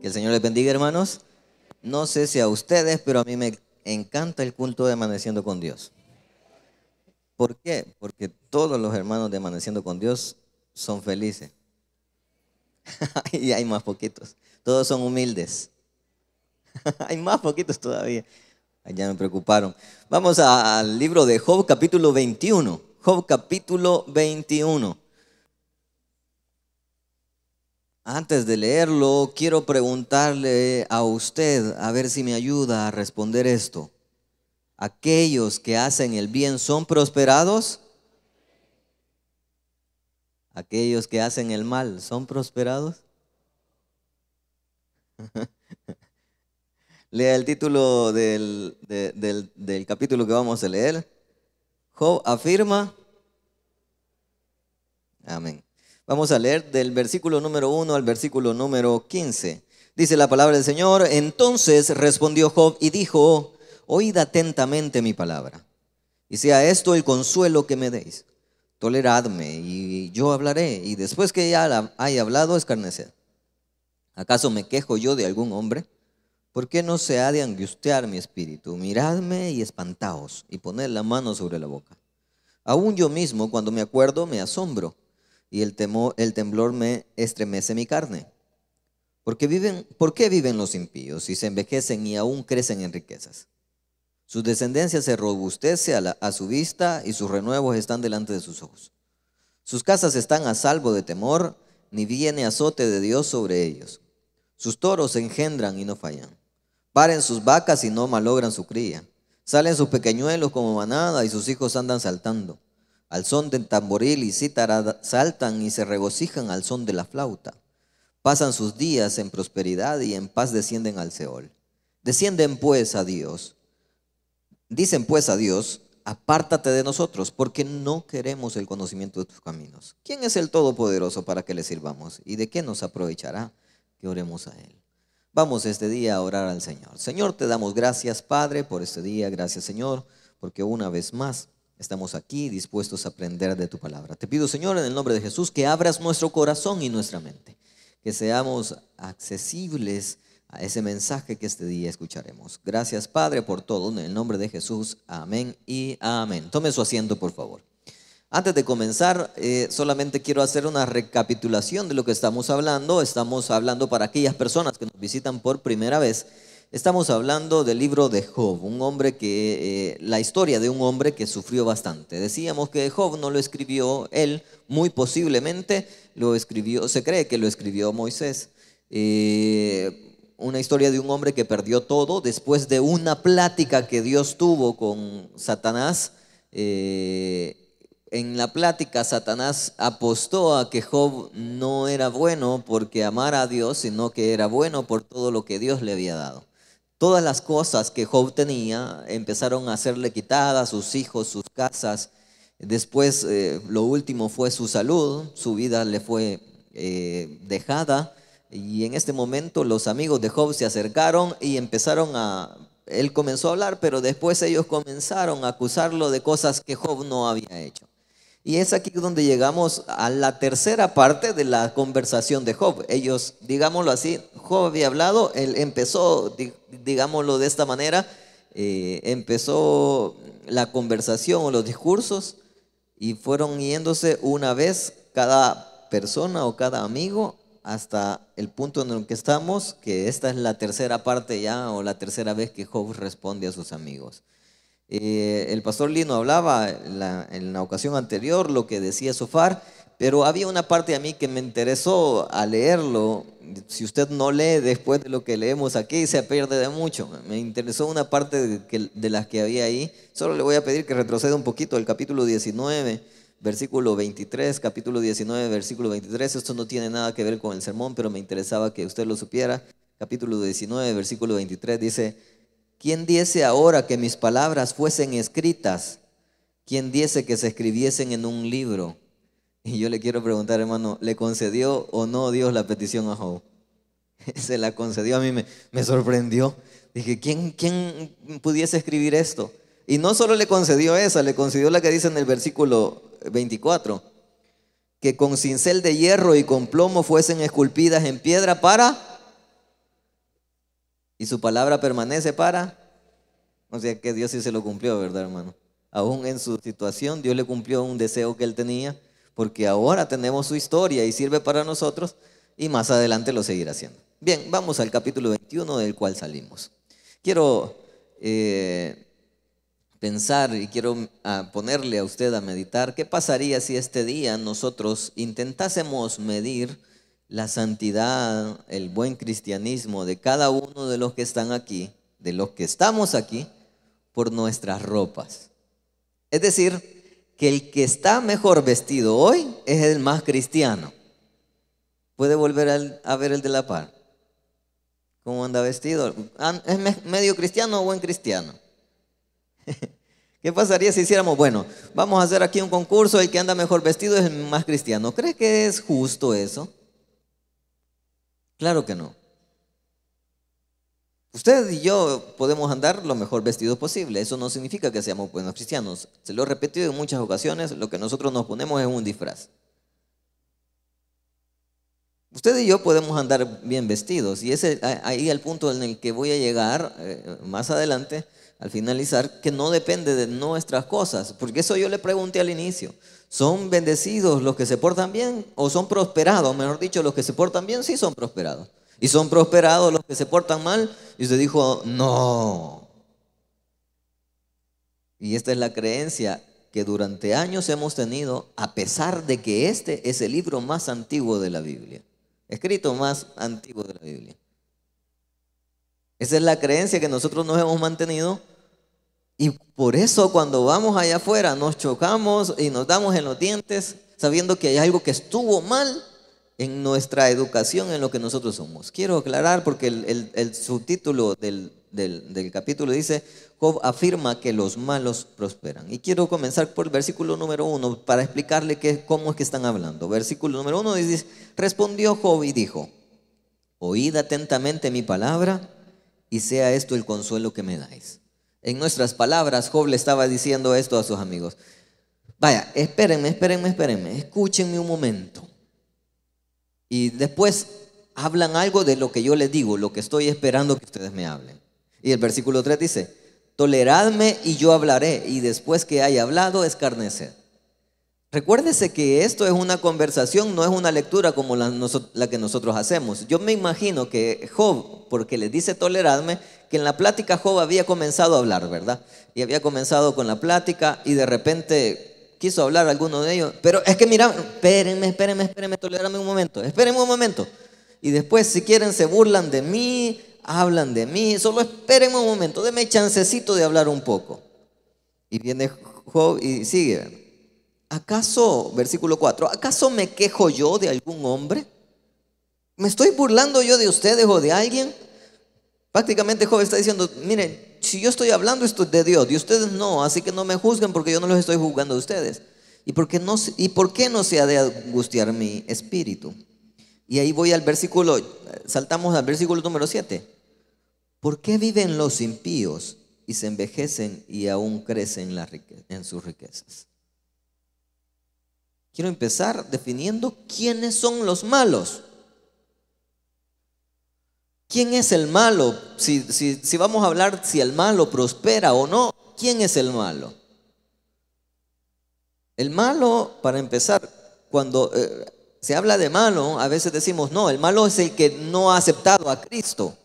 Que el Señor les bendiga, hermanos. No sé si a ustedes, pero a mí me encanta el culto de Amaneciendo con Dios. ¿Por qué? Porque todos los hermanos de Amaneciendo con Dios son felices. y hay más poquitos. Todos son humildes. hay más poquitos todavía. Ya me preocuparon. Vamos al libro de Job capítulo 21. Job capítulo 21. Antes de leerlo, quiero preguntarle a usted, a ver si me ayuda a responder esto. ¿Aquellos que hacen el bien son prosperados? ¿Aquellos que hacen el mal son prosperados? Lea el título del, capítulo que vamos a leer. Job afirma. Amén. Vamos a leer del versículo número 1 al versículo número 15. Dice la palabra del Señor, entonces respondió Job y dijo, oíd atentamente mi palabra, y sea esto el consuelo que me deis. Toleradme y yo hablaré, y después que ya haya hablado, escarneced. ¿Acaso me quejo yo de algún hombre? ¿Por qué no se ha de angustiar mi espíritu? Miradme y espantaos, y poned la mano sobre la boca. Aún yo mismo, cuando me acuerdo, me asombro y el, temor, el temblor me estremece mi carne. Porque viven, ¿Por qué viven los impíos y se envejecen y aún crecen en riquezas? Su descendencia se robustece a, a su vista y sus renuevos están delante de sus ojos. Sus casas están a salvo de temor, ni viene azote de Dios sobre ellos. Sus toros se engendran y no fallan. Paren sus vacas y no malogran su cría. Salen sus pequeñuelos como manada y sus hijos andan saltando. Al son del tamboril y cítara saltan y se regocijan al son de la flauta. Pasan sus días en prosperidad y en paz descienden al Seol. Descienden pues a Dios. Dicen pues a Dios, apártate de nosotros, porque no queremos el conocimiento de tus caminos. ¿Quién es el Todopoderoso para que le sirvamos? ¿Y de qué nos aprovechará que oremos a Él? Vamos este día a orar al Señor. Señor, te damos gracias, Padre, por este día. Gracias, Señor, porque una vez más Estamos aquí dispuestos a aprender de tu palabra. Te pido, Señor, en el nombre de Jesús, que abras nuestro corazón y nuestra mente, que seamos accesibles a ese mensaje que este día escucharemos. Gracias, Padre, por todo. En el nombre de Jesús, amén y amén. Tome su asiento, por favor. Antes de comenzar, eh, solamente quiero hacer una recapitulación de lo que estamos hablando. Estamos hablando para aquellas personas que nos visitan por primera vez Estamos hablando del libro de Job, un hombre que, eh, la historia de un hombre que sufrió bastante. Decíamos que Job no lo escribió él, muy posiblemente lo escribió, se cree que lo escribió Moisés. Eh, una historia de un hombre que perdió todo después de una plática que Dios tuvo con Satanás. Eh, en la plática Satanás apostó a que Job no era bueno porque amara a Dios, sino que era bueno por todo lo que Dios le había dado. Todas las cosas que Job tenía empezaron a serle quitadas, sus hijos, sus casas. Después, eh, lo último fue su salud, su vida le fue eh, dejada. Y en este momento los amigos de Job se acercaron y empezaron a... Él comenzó a hablar, pero después ellos comenzaron a acusarlo de cosas que Job no había hecho. Y es aquí donde llegamos a la tercera parte de la conversación de Job. Ellos, digámoslo así, Job había hablado, él empezó, digámoslo de esta manera, eh, empezó la conversación o los discursos y fueron yéndose una vez cada persona o cada amigo hasta el punto en el que estamos, que esta es la tercera parte ya o la tercera vez que Job responde a sus amigos. Eh, el pastor Lino hablaba en la, ocasión anterior lo que decía Sofar, pero había una parte a mí que me interesó a leerlo. Si usted no lee después de lo que leemos aquí, se pierde de mucho. Me interesó una parte de, las que había ahí. Solo le voy a pedir que retroceda un poquito el capítulo 19, versículo 23, capítulo 19, versículo 23. Esto no tiene nada que ver con el sermón, pero me interesaba que usted lo supiera. Capítulo 19, versículo 23 dice, ¿Quién diese ahora que mis palabras fuesen escritas? ¿Quién diese que se escribiesen en un libro? Y yo le quiero preguntar, hermano, ¿le concedió o no Dios la petición a Job? se la concedió, a mí me, sorprendió. Dije, ¿quién, ¿quién pudiese escribir esto? Y no solo le concedió esa, le concedió la que dice en el versículo 24, que con cincel de hierro y con plomo fuesen esculpidas en piedra para y su palabra permanece para... O sea que Dios sí se lo cumplió, ¿verdad, hermano? Aún en su situación, Dios le cumplió un deseo que él tenía, porque ahora tenemos su historia y sirve para nosotros, y más adelante lo seguirá haciendo. Bien, vamos al capítulo 21 del cual salimos. Quiero eh, pensar y quiero ah, ponerle a usted a meditar qué pasaría si este día nosotros intentásemos medir la santidad, el buen cristianismo de cada uno de los que están aquí, de los que estamos aquí, por nuestras ropas. Es decir, que el que está mejor vestido hoy es el más cristiano. Puede volver a ver el de la par. ¿Cómo anda vestido? Ah, ¿Es medio cristiano o buen cristiano? ¿Qué pasaría si hiciéramos, bueno, vamos a hacer aquí un concurso, el que anda mejor vestido es el más cristiano? ¿cree que es justo eso? Claro que no. Usted y yo podemos andar lo mejor vestidos posible. Eso no significa que seamos buenos cristianos. Se lo he repetido en muchas ocasiones. Lo que nosotros nos ponemos es un disfraz. Usted y yo podemos andar bien vestidos. Y ese ahí el punto en el que voy a llegar eh, más adelante al finalizar que no depende de nuestras cosas, porque eso yo le pregunté al inicio. ¿Son bendecidos los que se portan bien o son prosperados? Mejor dicho, los que se portan bien sí son prosperados. ¿Y son prosperados los que se portan mal? Y usted dijo, no. Y esta es la creencia que durante años hemos tenido, a pesar de que este es el libro más antiguo de la Biblia, escrito más antiguo de la Biblia. Esa es la creencia que nosotros nos hemos mantenido y por eso cuando vamos allá afuera nos chocamos y nos damos en los dientes sabiendo que hay algo que estuvo mal en nuestra educación, en lo que nosotros somos. Quiero aclarar porque el, subtítulo del, capítulo dice, Job afirma que los malos prosperan. Y quiero comenzar por el versículo número uno para explicarle que, cómo es que están hablando. Versículo número uno dice, respondió Job y dijo, oíd atentamente mi palabra y sea esto el consuelo que me dais. En nuestras palabras, Job le estaba diciendo esto a sus amigos. Vaya, espérenme, espérenme, espérenme, escúchenme un momento. Y después hablan algo de lo que yo les digo, lo que estoy esperando que ustedes me hablen. Y el versículo 3 dice, toleradme y yo hablaré, y después que haya hablado, escarneced. Recuérdese que esto es una conversación, no es una lectura como la, que nosotros hacemos. Yo me imagino que Job, porque le dice toleradme, que en la plática Job había comenzado a hablar, ¿verdad? Y había comenzado con la plática y de repente quiso hablar alguno de ellos. Pero es que mira, espérenme, espérenme, espérenme, toleradme un momento, espérenme un momento. Y después, si quieren, se burlan de mí, hablan de mí, solo espérenme un momento, denme chancecito de hablar un poco. Y viene Job y sigue, ¿Acaso, versículo 4, ¿acaso me quejo yo de algún hombre? ¿Me estoy burlando yo de ustedes o de alguien? Prácticamente Job está diciendo, miren, si yo estoy hablando esto de Dios, y ustedes no, así que no me juzguen porque yo no los estoy juzgando a ustedes. ¿Y por no, y por qué no se ha de angustiar mi espíritu? Y ahí voy al versículo, saltamos al versículo número 7. ¿Por qué viven los impíos y se envejecen y aún crecen en sus riquezas? Quiero empezar definiendo quiénes son los malos. ¿Quién es el malo? Si, vamos a hablar si el malo prospera o no, ¿quién es el malo? El malo, para empezar, cuando eh, se habla de malo, a veces decimos, no, el malo es el que no ha aceptado a Cristo.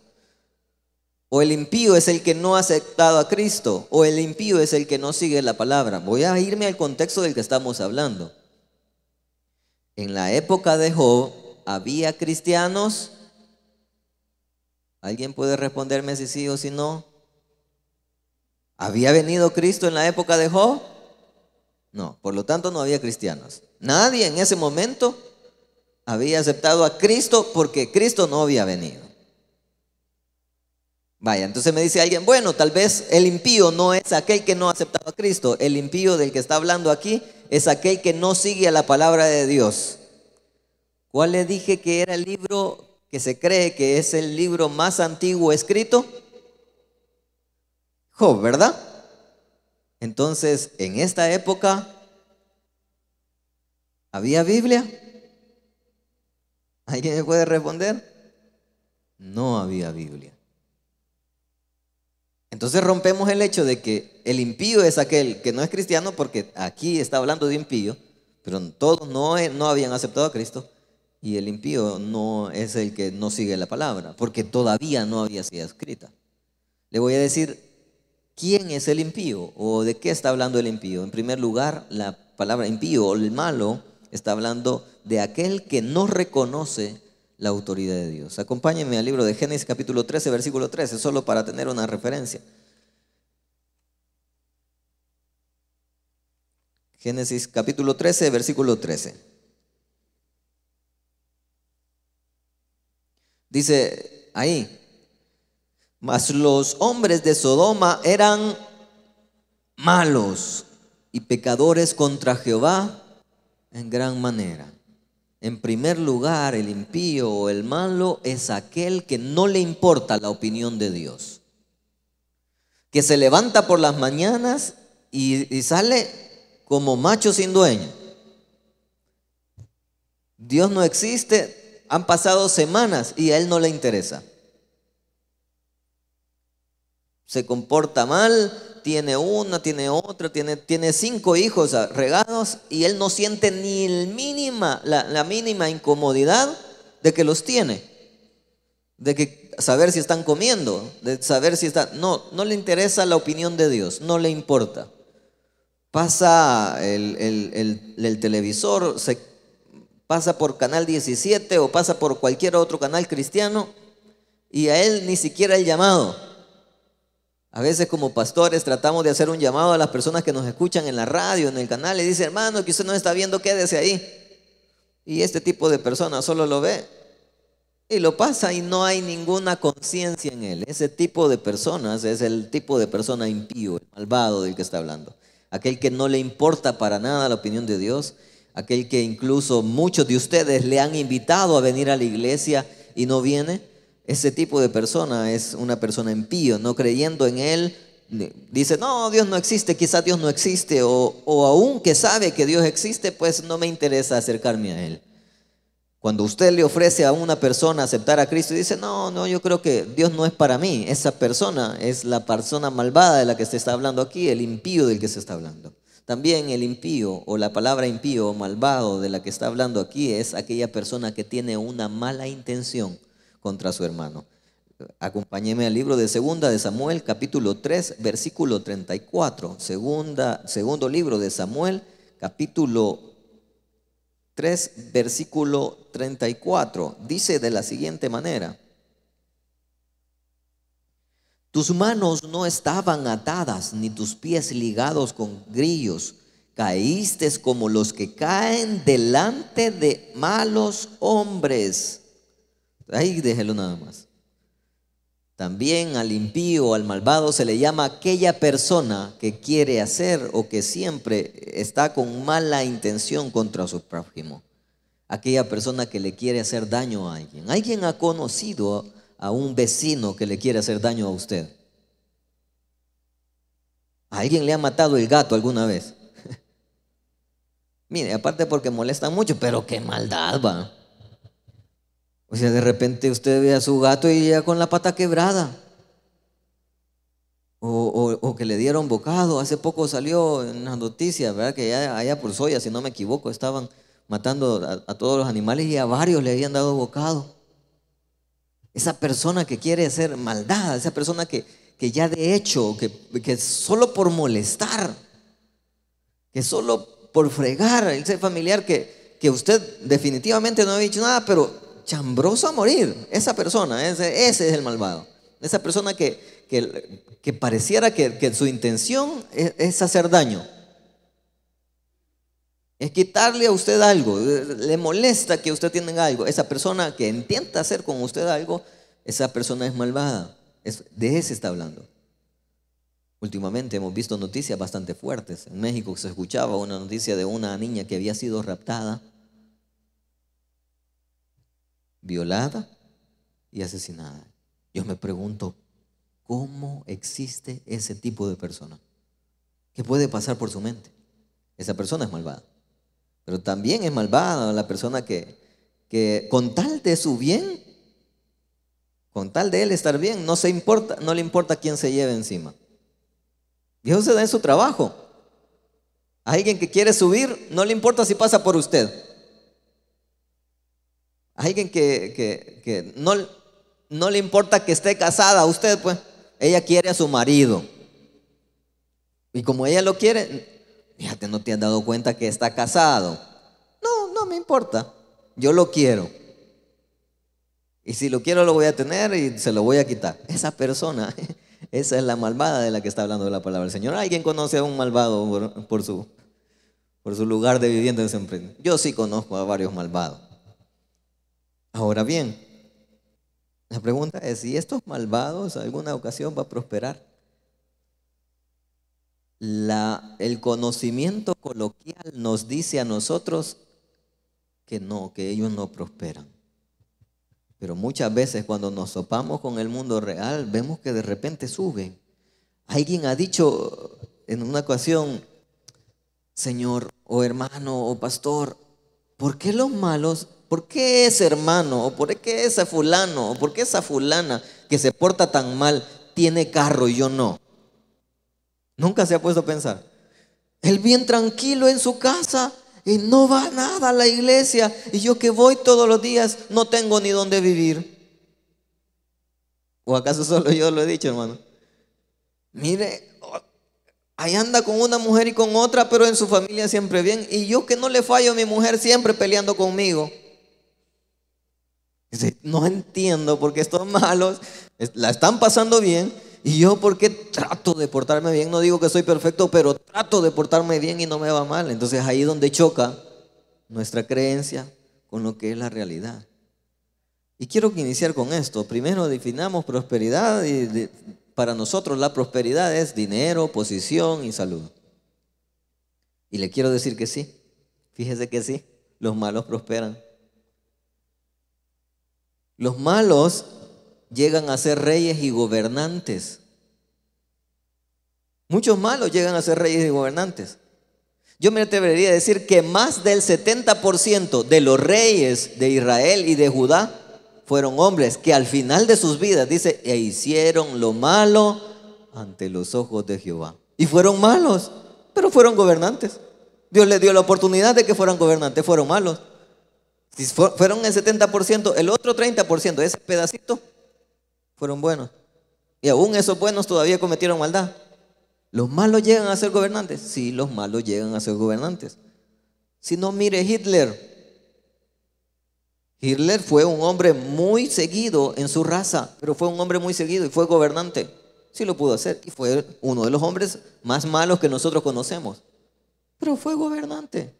O el impío es el que no ha aceptado a Cristo. O el impío es el que no sigue la palabra. Voy a irme al contexto del que estamos hablando. En la época de Job había cristianos. ¿Alguien puede responderme si sí o si no? ¿Había venido Cristo en la época de Job? No, por lo tanto no había cristianos. Nadie en ese momento había aceptado a Cristo porque Cristo no había venido. Vaya, entonces me dice alguien, bueno, tal vez el impío no es aquel que no ha aceptado a Cristo, el impío del que está hablando aquí es aquel que no sigue a la palabra de Dios. ¿Cuál le dije que era el libro que se cree que es el libro más antiguo escrito? Job, ¿verdad? Entonces, en esta época, ¿había Biblia? ¿Alguien me puede responder? No había Biblia. Entonces rompemos el hecho de que el impío es aquel que no es cristiano, porque aquí está hablando de impío, pero todos no, no habían aceptado a Cristo, y el impío no es el que no sigue la palabra, porque todavía no había sido escrita. Le voy a decir quién es el impío o de qué está hablando el impío. En primer lugar, la palabra impío o el malo está hablando de aquel que no reconoce la autoridad de Dios. Acompáñenme al libro de Génesis capítulo 13, versículo 13, solo para tener una referencia. Génesis capítulo 13, versículo 13. Dice ahí, mas los hombres de Sodoma eran malos y pecadores contra Jehová en gran manera. En primer lugar, el impío o el malo es aquel que no le importa la opinión de Dios. Que se levanta por las mañanas y, sale como macho sin dueño. Dios no existe, han pasado semanas y a él no le interesa. Se comporta mal, tiene una, tiene otra, tiene, tiene cinco hijos regados y él no siente ni el mínima, la, mínima incomodidad de que los tiene, de que saber si están comiendo, de saber si están... No, no le interesa la opinión de Dios, no le importa. Pasa el, televisor, se pasa por Canal 17 o pasa por cualquier otro canal cristiano y a él ni siquiera el llamado. A veces como pastores tratamos de hacer un llamado a las personas que nos escuchan en la radio, en el canal, y dice, hermano, que usted no está viendo, quédese ahí. Y este tipo de personas solo lo ve y lo pasa y no hay ninguna conciencia en él. Ese tipo de personas es el tipo de persona impío, el malvado del que está hablando. Aquel que no le importa para nada la opinión de Dios, aquel que incluso muchos de ustedes le han invitado a venir a la iglesia y no viene ese tipo de persona es una persona impío, no creyendo en Él. Dice, no, Dios no existe, quizás Dios no existe, o, o aún que sabe que Dios existe, pues no me interesa acercarme a Él. Cuando usted le ofrece a una persona aceptar a Cristo y dice, no, no, yo creo que Dios no es para mí, esa persona es la persona malvada de la que se está hablando aquí, el impío del que se está hablando. También el impío o la palabra impío o malvado de la que está hablando aquí es aquella persona que tiene una mala intención contra su hermano. Acompáñeme al libro de Segunda de Samuel, capítulo 3, versículo 34. Segunda, segundo libro de Samuel, capítulo 3, versículo 34. Dice de la siguiente manera. Tus manos no estaban atadas, ni tus pies ligados con grillos. Caíste como los que caen delante de malos hombres. Ahí déjelo nada más. También al impío al malvado se le llama aquella persona que quiere hacer o que siempre está con mala intención contra su prójimo. Aquella persona que le quiere hacer daño a alguien. ¿Alguien ha conocido a un vecino que le quiere hacer daño a usted? alguien le ha matado el gato alguna vez? Mire, aparte porque molesta mucho, pero qué maldad va. O sea, de repente usted ve a su gato y ya con la pata quebrada. O, que le dieron bocado. Hace poco salió en las noticias, ¿verdad? Que ya allá por Soya, si no me equivoco, estaban matando a, todos los animales y a varios le habían dado bocado. Esa persona que quiere hacer maldad, esa persona que, ya de hecho, que, solo por molestar, que solo por fregar, ser familiar que, que usted definitivamente no había dicho nada, pero chambroso a morir. Esa persona, ese, ese es el malvado. Esa persona que, que, que pareciera que, que, su intención es, hacer daño. Es quitarle a usted algo, le molesta que usted tenga algo. Esa persona que intenta hacer con usted algo, esa persona es malvada. Es, de ese está hablando. Últimamente hemos visto noticias bastante fuertes. En México se escuchaba una noticia de una niña que había sido raptada violada y asesinada. Yo me pregunto, ¿cómo existe ese tipo de persona? ¿Qué puede pasar por su mente? Esa persona es malvada. Pero también es malvada la persona que, con tal de su bien, con tal de él estar bien, no, se importa, no le importa quién se lleve encima. Dios se da en su trabajo. A alguien que quiere subir, no le importa si pasa por usted. Alguien que, no, no le importa que esté casada a usted, pues ella quiere a su marido. Y como ella lo quiere, fíjate, no te has dado cuenta que está casado. No, no me importa. Yo lo quiero. Y si lo quiero, lo voy a tener y se lo voy a quitar. Esa persona, esa es la malvada de la que está hablando la palabra del Señor. ¿Alguien conoce a un malvado por, su, por su lugar de vivienda en Yo sí conozco a varios malvados. Ahora bien, la pregunta es si estos malvados alguna ocasión va a prosperar. el conocimiento coloquial nos dice a nosotros que no, que ellos no prosperan. Pero muchas veces cuando nos sopamos con el mundo real, vemos que de repente suben. Alguien ha dicho en una ocasión, Señor o hermano o pastor, ¿por qué los malos ¿Por qué ese hermano, o por qué ese fulano, o por qué esa fulana que se porta tan mal tiene carro y yo no? Nunca se ha puesto a pensar. Él bien tranquilo en su casa y no va nada a la iglesia. Y yo que voy todos los días no tengo ni dónde vivir. ¿O acaso solo yo lo he dicho, hermano? Mire, ahí anda con una mujer y con otra, pero en su familia siempre bien. Y yo que no le fallo a mi mujer siempre peleando conmigo no entiendo por qué estos malos la están pasando bien y yo por qué trato de portarme bien. No digo que soy perfecto, pero trato de portarme bien y no me va mal. Entonces ahí donde choca nuestra creencia con lo que es la realidad. Y quiero que iniciar con esto. Primero definamos prosperidad y para nosotros la prosperidad es dinero, posición y salud. Y le quiero decir que sí. Fíjese que sí, los malos prosperan. Los malos llegan a ser reyes y gobernantes. Muchos malos llegan a ser reyes y gobernantes. Yo me atrevería a decir que más del 70% de los reyes de Israel y de Judá fueron hombres que al final de sus vidas, dice, e hicieron lo malo ante los ojos de Jehová. Y fueron malos, pero fueron gobernantes. Dios les dio la oportunidad de que fueran gobernantes, fueron malos. Si fueron el 70%, el otro 30%, ese pedacito, fueron buenos. Y aún esos buenos todavía cometieron maldad. ¿Los malos llegan a ser gobernantes? Sí, los malos llegan a ser gobernantes. Si no, mire Hitler. Hitler fue un hombre muy seguido en su raza, pero fue un hombre muy seguido y fue gobernante. Sí lo pudo hacer y fue uno de los hombres más malos que nosotros conocemos. Pero fue gobernante.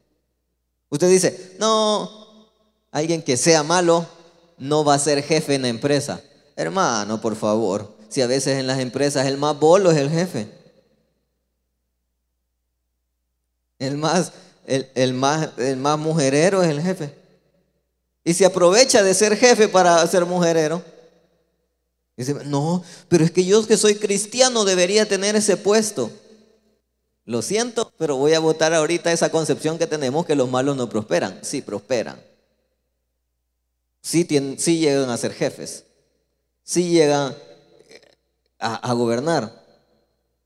Usted dice, no, Alguien que sea malo no va a ser jefe en la empresa. Hermano, por favor, si a veces en las empresas el más bolo es el jefe. El más, el, más, el más mujerero es el jefe. Y se aprovecha de ser jefe para ser mujerero. Dice, no, pero es que yo que soy cristiano debería tener ese puesto. Lo siento, pero voy a votar ahorita esa concepción que tenemos que los malos no prosperan. Sí, prosperan. Sí, tienen, llegan a ser jefes, sí llegan eh, a, gobernar.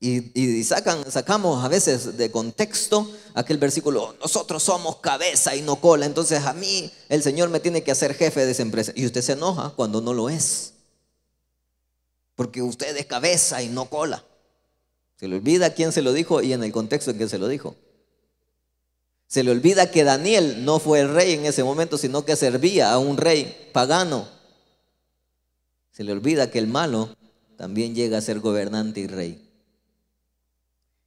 Y, sacan, sacamos a veces de contexto aquel versículo, nosotros somos cabeza y no cola, entonces a mí el Señor me tiene que hacer jefe de esa empresa. Y usted se enoja cuando no lo es, porque usted es cabeza y no cola. Se le olvida quién se lo dijo y en el contexto en que se lo dijo. Se le olvida que Daniel no fue el rey en ese momento, sino que servía a un rey pagano. Se le olvida que el malo también llega a ser gobernante y rey.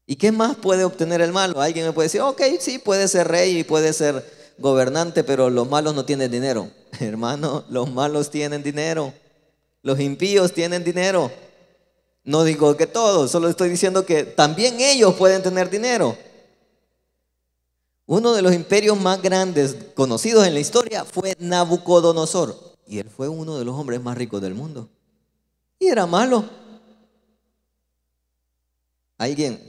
¿Y qué más puede obtener el malo? Alguien me puede decir, ok, sí, puede ser rey y puede ser gobernante, pero los malos no tienen dinero. Hermano, los malos tienen dinero. Los impíos tienen dinero. No digo que todos, solo estoy diciendo que también ellos pueden tener dinero. Uno de los imperios más grandes conocidos en la historia fue Nabucodonosor. Y él fue uno de los hombres más ricos del mundo. Y era malo. Alguien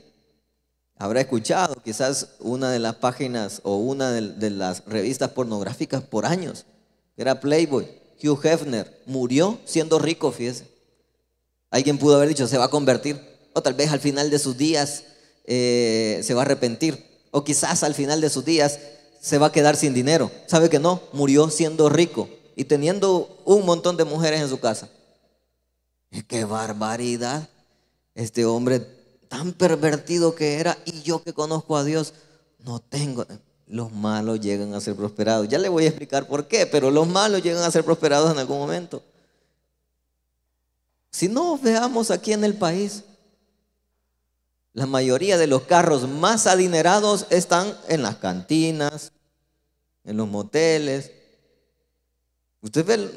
habrá escuchado quizás una de las páginas o una de, las revistas pornográficas por años. Era Playboy. Hugh Hefner murió siendo rico, fíjese. Alguien pudo haber dicho, se va a convertir. O tal vez al final de sus días eh, se va a arrepentir o quizás al final de sus días se va a quedar sin dinero. ¿Sabe que no? Murió siendo rico y teniendo un montón de mujeres en su casa. ¡Qué barbaridad! Este hombre tan pervertido que era y yo que conozco a Dios, no tengo... Los malos llegan a ser prosperados. Ya le voy a explicar por qué, pero los malos llegan a ser prosperados en algún momento. Si no, veamos aquí en el país la mayoría de los carros más adinerados están en las cantinas, en los moteles. Usted ve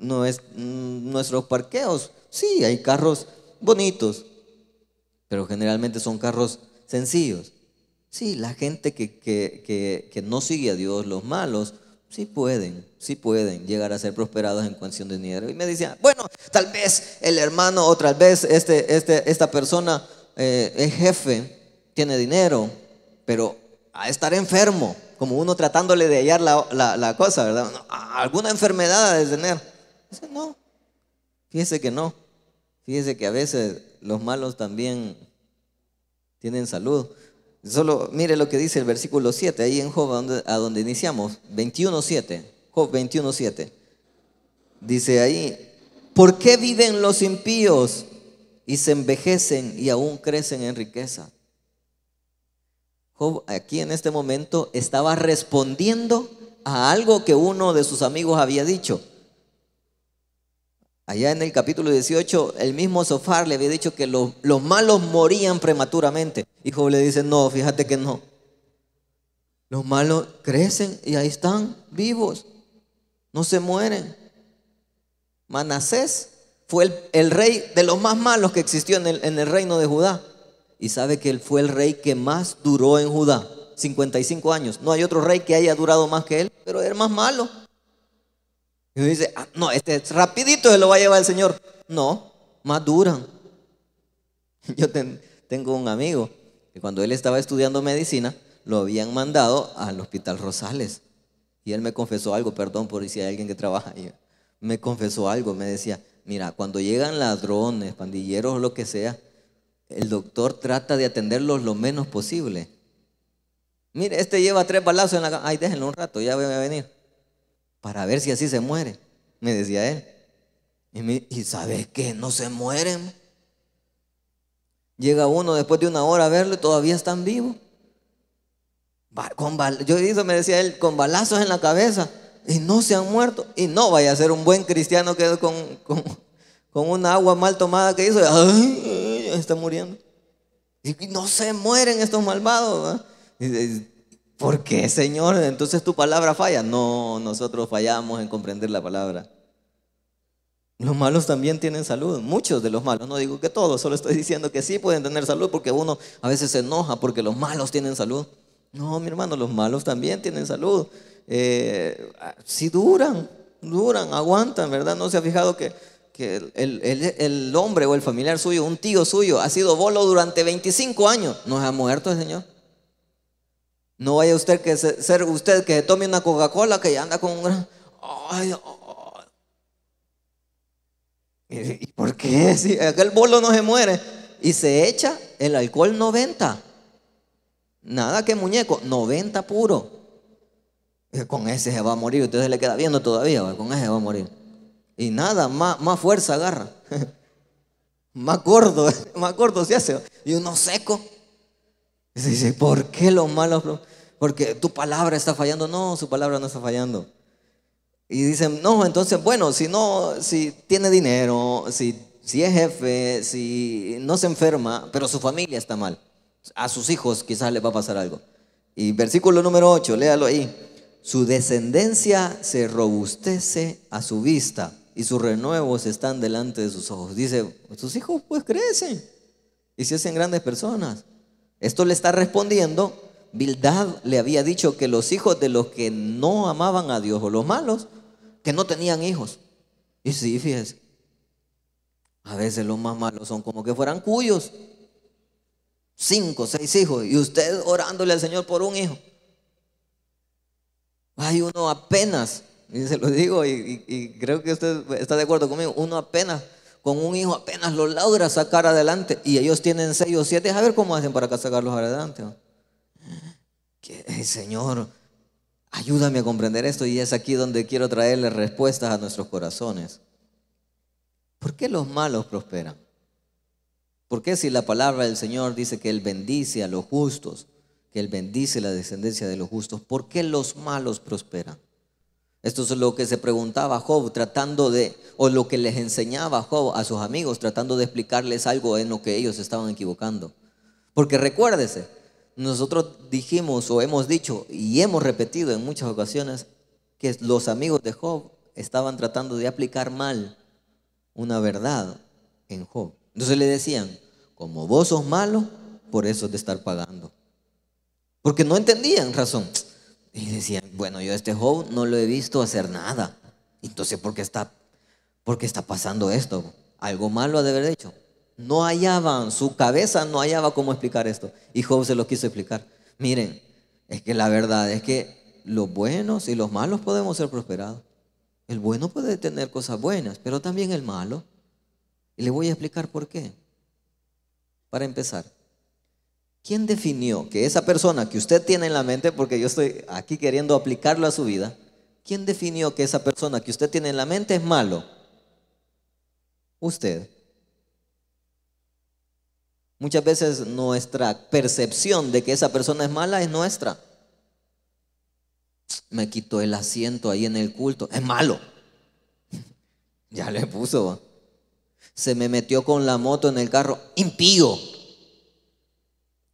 no, es, nuestros parqueos. Sí, hay carros bonitos, pero generalmente son carros sencillos. Sí, la gente que, no sigue a Dios, los malos, sí pueden, sí pueden llegar a ser prosperados en cuestión de dinero. Y me decían, ah, bueno, tal vez el hermano o tal vez este, este, esta persona el eh, es jefe, tiene dinero, pero a estar enfermo, como uno tratándole de hallar la, cosa, ¿verdad? Alguna enfermedad de tener. Dice, no, fíjese que no. Fíjese que a veces los malos también tienen salud. Solo mire lo que dice el versículo 7, ahí en Job, a donde, a donde iniciamos, 21.7. Job 21.7. Dice ahí, ¿por qué viven los impíos? y se envejecen y aún crecen en riqueza. Job aquí en este momento estaba respondiendo a algo que uno de sus amigos había dicho. Allá en el capítulo 18, el mismo Sofar le había dicho que los, los malos morían prematuramente. Y Job le dice, no, fíjate que no. Los malos crecen y ahí están vivos. No se mueren. Manasés fue el, rey de los más malos que existió en el, reino de Judá. Y sabe que él fue el rey que más duró en Judá, 55 años. No hay otro rey que haya durado más que él, pero era más malo. Y me dice, ah, no, este rapidito se lo va a llevar el Señor. No, más duran. Yo tengo un amigo que cuando él estaba estudiando medicina, lo habían mandado al Hospital Rosales. Y él me confesó algo, perdón por si hay alguien que trabaja ahí. Me confesó algo, me decía, Mira, cuando llegan ladrones, pandilleros o lo que sea, el doctor trata de atenderlos lo menos posible. Mire, este lleva tres balazos en la cabeza Ay, déjenlo un rato, ya voy a venir. Para ver si así se muere, me decía él. Y, y sabes qué, no se mueren. Llega uno después de una hora a verlo y todavía están vivos. Con, yo hizo, me decía él, con balazos en la cabeza y no se han muerto. Y no vaya a ser un buen cristiano que con, con, con una agua mal tomada que hizo, está muriendo. Y no se mueren estos malvados. ¿Por qué, Señor? Entonces tu palabra falla. No, nosotros fallamos en comprender la palabra. Los malos también tienen salud, muchos de los malos, no digo que todos, solo estoy diciendo que sí pueden tener salud porque uno a veces se enoja porque los malos tienen salud. No, mi hermano, los malos también tienen salud. Eh, si duran, duran, aguantan, ¿verdad? ¿No se ha fijado que, el, hombre o el familiar suyo, un tío suyo, ha sido bolo durante 25 años? ¿No se ha muerto el Señor? No vaya usted que ser usted que tome una Coca-Cola que ya anda con un gran... ¿Y por qué? Si aquel bolo no se muere y se echa el alcohol 90. Nada que muñeco, 90 puro con ese se va a morir. Usted le queda viendo todavía, con ese se va a morir. Y nada, más, más fuerza agarra. más gordo, más gordo se hace. Y uno seco. Y se dice, ¿por qué los malos? Porque tu palabra está fallando. No, su palabra no está fallando. Y dicen, no, entonces, bueno, si no, si tiene dinero, si, si es jefe, si no se enferma, pero su familia está mal. A sus hijos quizás le va a pasar algo. Y versículo número 8, léalo ahí. Su descendencia se robustece a su vista y sus renuevos están delante de sus ojos. Dice, sus hijos pues crecen y se hacen grandes personas. Esto le está respondiendo. Bildad le había dicho que los hijos de los que no amaban a Dios o los malos, que no tenían hijos. Y sí, fíjese, a veces los más malos son como que fueran cuyos. Cinco, seis hijos. Y usted orándole al Señor por un hijo. Hay uno apenas, y se lo digo, y, creo que usted está de acuerdo conmigo, uno apenas con un hijo apenas lo logra sacar adelante y ellos tienen seis o siete, a ver cómo hacen para sacarlos adelante. Señor, ayúdame a comprender esto y es aquí donde quiero traerle respuestas a nuestros corazones. ¿Por qué los malos prosperan? ¿Por qué si la palabra del Señor dice que Él bendice a los justos que Él bendice la descendencia de los justos, ¿por qué los malos prosperan? Esto es lo que se preguntaba Job tratando de, o lo que les enseñaba Job a sus amigos, tratando de explicarles algo en lo que ellos estaban equivocando. Porque recuérdese, nosotros dijimos o hemos dicho y hemos repetido en muchas ocasiones que los amigos de Job estaban tratando de aplicar mal una verdad en Job. Entonces le decían, como vos sos malo, por eso te de estar pagando. Porque no entendían razón. Y decían, bueno, yo a este Job no lo he visto hacer nada. Entonces, ¿por qué está, está pasando esto? Algo malo ha de haber hecho. No hallaban, su cabeza no hallaba cómo explicar esto. Y Job se lo quiso explicar. Miren, es que la verdad es que los buenos y los malos podemos ser prosperados. El bueno puede tener cosas buenas, pero también el malo. Y le voy a explicar por qué. Para empezar, ¿Quién definió que esa persona que usted tiene en la mente, porque yo estoy aquí queriendo aplicarlo a su vida, ¿quién definió que esa persona que usted tiene en la mente es malo? Usted. Muchas veces nuestra percepción de que esa persona es mala es nuestra. Me quitó el asiento ahí en el culto. Es malo. Ya le puso. Se me metió con la moto en el carro. Impío.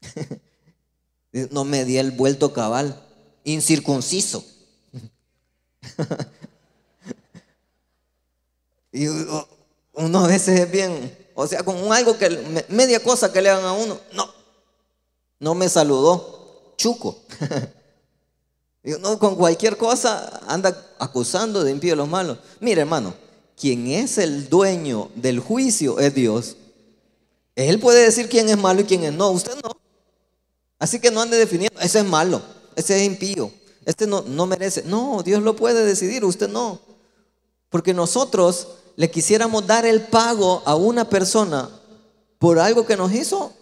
no me di el vuelto cabal, incircunciso. y oh, uno a veces es bien, o sea, con algo que, media cosa que le hagan a uno, no, no me saludó, chuco. y con cualquier cosa anda acusando de impío a los malos. mire hermano, quien es el dueño del juicio es Dios. Él puede decir quién es malo y quién es no, usted no. Así que no ande definiendo, ese es malo, ese es impío, este no, no merece. No, Dios lo puede decidir, usted no. Porque nosotros le quisiéramos dar el pago a una persona por algo que nos hizo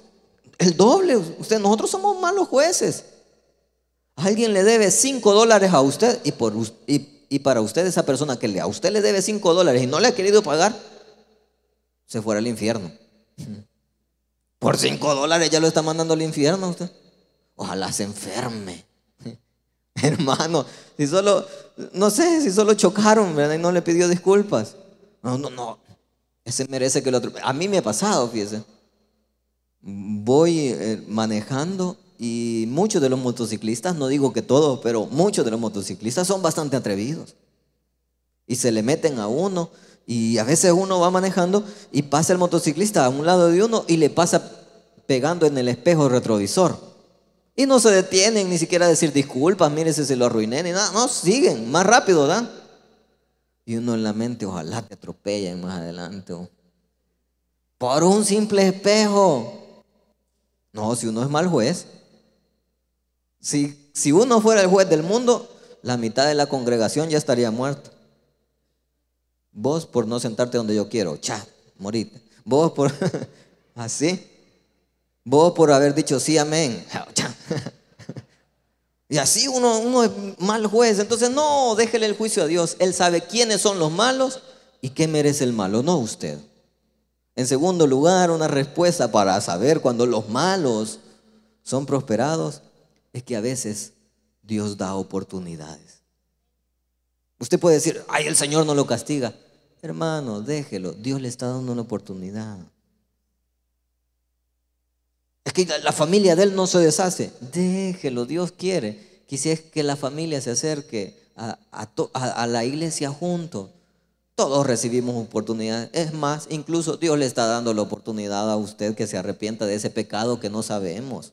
el doble. Usted, nosotros somos malos jueces. Alguien le debe 5 dólares a usted y, por, y, para usted esa persona que le, a usted le debe 5 dólares y no le ha querido pagar, se fuera al infierno. Por 5 dólares ya lo está mandando al infierno a usted. Ojalá se enferme. Hermano, si solo, no sé, si solo chocaron, ¿verdad? Y no le pidió disculpas. No, no, no. Ese merece que lo otro. A mí me ha pasado, fíjese. Voy eh, manejando y muchos de los motociclistas, no digo que todos, pero muchos de los motociclistas son bastante atrevidos. Y se le meten a uno y a veces uno va manejando y pasa el motociclista a un lado de uno y le pasa pegando en el espejo retrovisor. Y no se detienen ni siquiera a decir disculpas, mire si se lo arruiné, ni nada. No, siguen, más rápido, ¿verdad? Y uno en la mente, ojalá te atropellen más adelante. Oh. Por un simple espejo. No, si uno es mal juez. Si, si uno fuera el juez del mundo, la mitad de la congregación ya estaría muerta. Vos por no sentarte donde yo quiero, cha, morita. Vos por... así. Vos por haber dicho sí, amén. Y así uno, es mal juez. Entonces, no, déjele el juicio a Dios. Él sabe quiénes son los malos y qué merece el malo, no usted. En segundo lugar, una respuesta para saber cuando los malos son prosperados es que a veces Dios da oportunidades. Usted puede decir, ay, el Señor no lo castiga. Hermano, déjelo. Dios le está dando una oportunidad. Es que la familia de él no se deshace. Déjelo, Dios quiere. es que la familia se acerque a, a, la iglesia junto. Todos recibimos oportunidades. Es más, incluso Dios le está dando la oportunidad a usted que se arrepienta de ese pecado que no sabemos.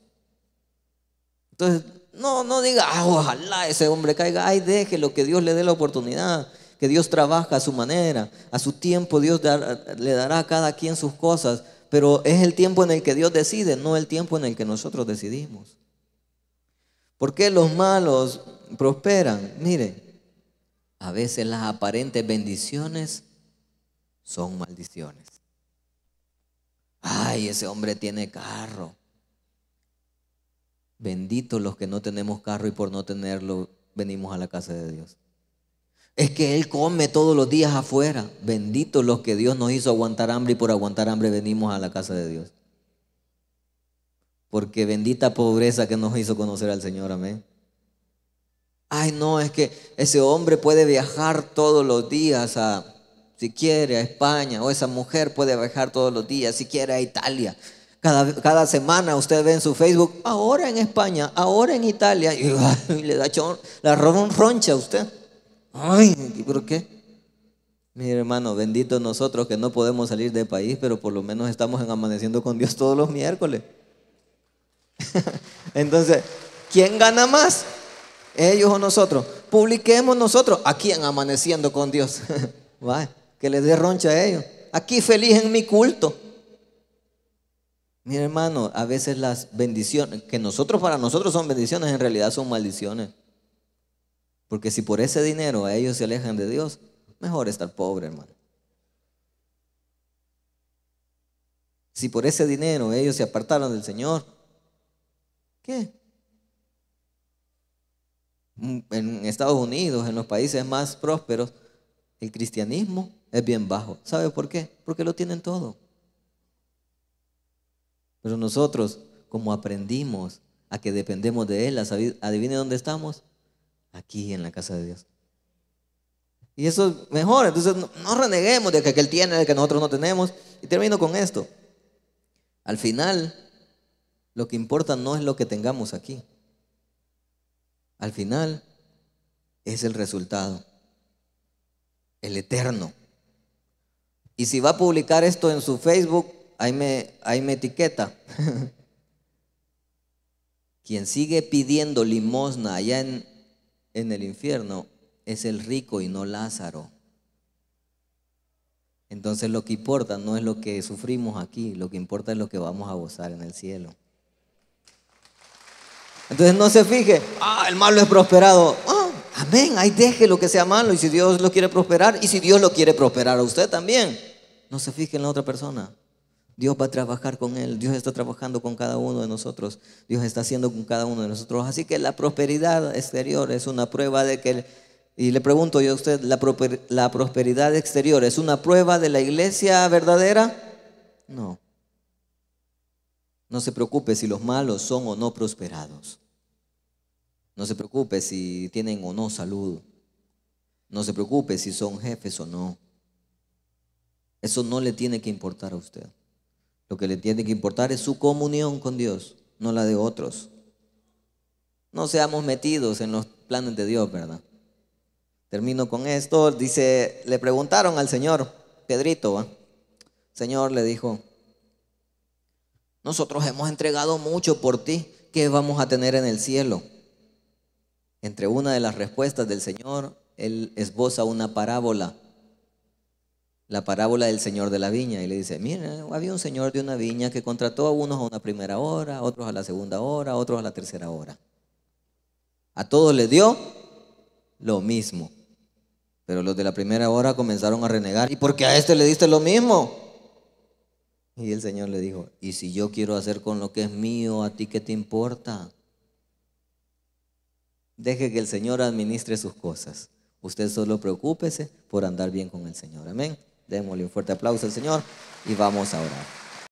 Entonces, no, no diga, ah, ojalá ese hombre caiga. Ay, déjelo, que Dios le dé la oportunidad. Que Dios trabaja a su manera, a su tiempo. Dios le dará a cada quien sus cosas. Pero es el tiempo en el que Dios decide, no el tiempo en el que nosotros decidimos. ¿Por qué los malos prosperan? Miren, a veces las aparentes bendiciones son maldiciones. Ay, ese hombre tiene carro. Benditos los que no tenemos carro y por no tenerlo venimos a la casa de Dios. Es que Él come todos los días afuera. bendito los que Dios nos hizo aguantar hambre y por aguantar hambre venimos a la casa de Dios. Porque bendita pobreza que nos hizo conocer al Señor, amén. Ay, no, es que ese hombre puede viajar todos los días a, si quiere, a España, o esa mujer puede viajar todos los días, si quiere, a Italia. Cada, semana usted ve en su Facebook, ahora en España, ahora en Italia, y, le da la roncha a usted. Ay, ¿por qué? Mi hermano, bendito nosotros que no podemos salir del país, pero por lo menos estamos en amaneciendo con Dios todos los miércoles. Entonces, ¿quién gana más? ¿Ellos o nosotros? Publiquemos nosotros. Aquí en amaneciendo con Dios. que les dé roncha a ellos. Aquí feliz en mi culto. Mi hermano, a veces las bendiciones, que nosotros para nosotros son bendiciones, en realidad son maldiciones. Porque si por ese dinero ellos se alejan de Dios, mejor estar pobre, hermano. Si por ese dinero ellos se apartaron del Señor, ¿qué? Mm, en Estados Unidos, en los países más prósperos, el cristianismo es bien bajo. ¿Sabe por qué? Porque lo tienen todo. Pero nosotros, como aprendimos a que dependemos de Él, adivine dónde estamos, aquí en la casa de Dios. Y eso es mejor. Entonces no, reneguemos de que Él tiene, de que nosotros no tenemos. Y termino con esto. Al final, lo que importa no es lo que tengamos aquí. Al final es el resultado, el eterno. Y si va a publicar esto en su Facebook, ahí me, ahí me etiqueta. Quien sigue pidiendo limosna allá en en el infierno es el rico y no Lázaro. Entonces lo que importa no es lo que sufrimos aquí, lo que importa es lo que vamos a gozar en el cielo. Entonces no se fije, ah, el malo es prosperado. Ah, amén, ahí deje lo que sea malo y si Dios lo quiere prosperar y si Dios lo quiere prosperar a usted también. No se fije en la otra persona. Dios va a trabajar con él. Dios está trabajando con cada uno de nosotros. Dios está haciendo con cada uno de nosotros. Así que la prosperidad exterior es una prueba de que, y le pregunto yo a usted, ¿la, la prosperidad exterior es una prueba de la iglesia verdadera? No. No se preocupe si los malos son o no prosperados. No se preocupe si tienen o no salud. No se preocupe si son jefes o no. Eso no le tiene que importar a usted. Lo que le tiene que importar es su comunión con Dios, no la de otros. No seamos metidos en los planes de Dios, ¿verdad? Termino con esto. Dice, le preguntaron al Señor, Pedrito, Señor le dijo, nosotros hemos entregado mucho por ti, ¿qué vamos a tener en el cielo? Entre una de las respuestas del Señor, Él esboza una parábola la parábola del señor de la viña y le dice, mira, había un señor de una viña que contrató a unos a una primera hora, otros a la segunda hora, otros a la tercera hora. A todos le dio lo mismo. Pero los de la primera hora comenzaron a renegar, ¿y por qué a este le diste lo mismo? Y el Señor le dijo, ¿y si yo quiero hacer con lo que es mío, a ti qué te importa? Deje que el Señor administre sus cosas. Usted solo preocúpese por andar bien con el Señor. Amén. Démosle un fuerte aplauso al Señor y vamos a orar.